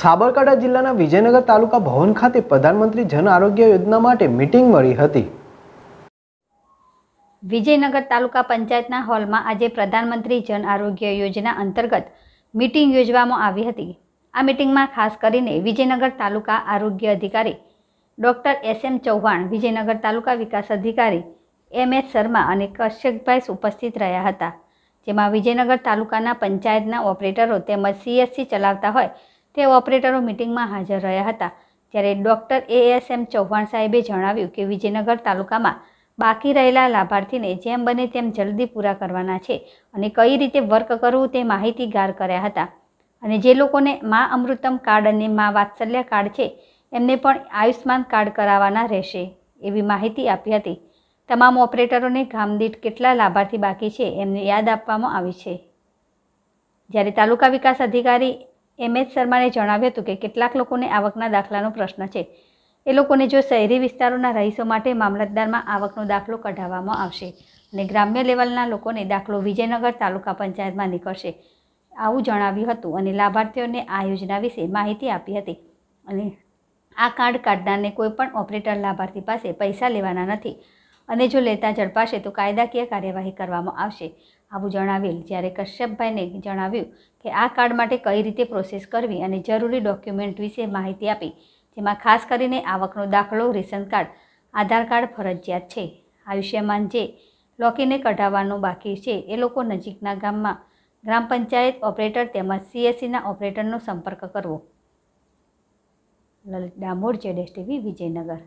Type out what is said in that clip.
સાબરકાંઠા જિલ્લાના વિજયનગર તાલુકા ભવન ખાતે પ્રધાનમંત્રી જન આરોગ્ય યોજના માટે મીટિંગ મળી હતી વિજયનગર તાલુકા પંચાયતના હોલમાં આજે પ્રધાનમંત્રી જન આરોગ્ય યોજના અંતર્ગત મીટિંગ યોજવામાં આવી હતી આ મીટિંગમાં ખાસ કરીને વિજયનગર તાલુકા આરોગ્ય અધિકારી doctor S M Chauhan Vijaynagar taluka વિકાસ અધિકારી એમ એસ શર્મા અને કશ્યકભાઈ ઉપસ્થિત રહ્યા હતા જેમાં વિજયનગર તાલુકાના પંચાયતના ઓપરેટરો તેમજ સીએસસી ચલાવતા હોય તે ઓપરેટરો મિટિંગમાં હાજર રહ્યા હતા ત્યારે doctor A S M Chauhan સાહેબે જણાવ્યું કે વિજયનગર તાલુકામાં બાકી રહેલા લાભાર્થીને જેમ બને તેમ જલ્દી પૂરા કરવાના છે અને કઈ રીતે વર્ક કરવું તે માહિતીગાર કર્યા હતા અને જે લોકોને મા અમૃતમ કાર્ડ અને મા વાત્સલ્ય કાર્ડ છે એમને પણ આયુષ્યમાન કાર્ડ કરાવવાના રહેશે એવી માહિતી આપી હતી તમામ ઓપરેટરોને ગામદીઠ કેટલા લાભાર્થી બાકી છે એમને યાદ આપવામાં આવી છે જ્યારે તાલુકા વિકાસ અધિકારી એમ એચ શર્માએ જણાવ્યું હતું કે કેટલાક લોકોને આવકના દાખલાનો પ્રશ્ન છે એ લોકોને જો શહેરી વિસ્તારોના રહીશો માટે મામલતદારમાં આવકનો દાખલો કઢાવવામાં આવશે અને ગ્રામ્ય લેવલના લોકોને દાખલો વિજયનગર તાલુકા પંચાયતમાં નીકળશે આવું જણાવ્યું હતું અને લાભાર્થીઓને આ યોજના વિશે માહિતી આપી હતી અને આ કાર્ડ કાઢનારને કોઈપણ ઓપરેટર લાભાર્થી પાસે પૈસા લેવાના નથી અને જો લેતા ઝડપાશે તો કાયદાકીય કાર્યવાહી કરવામાં આવશે આવું જણાવેલ જ્યારે કશ્યપભાઈને જણાવ્યું કે આ કાર્ડ માટે કઈ રીતે પ્રોસેસ કરવી અને જરૂરી ડોક્યુમેન્ટ વિશે માહિતી આપી જેમાં ખાસ કરીને આવકનો દાખલો રેશન કાર્ડ આધાર કાર્ડ ફરજિયાત છે આયુષ્યમાન જે લોકીને કઢાવવાનું બાકી છે એ લોકો નજીકના ગામમાં ગ્રામ પંચાયત ઓપરેટર તેમજ સીએસસીના ઓપરેટરનો સંપર્ક કરવો લલિત ડામોર જેડેશ ટીવી વિજયનગર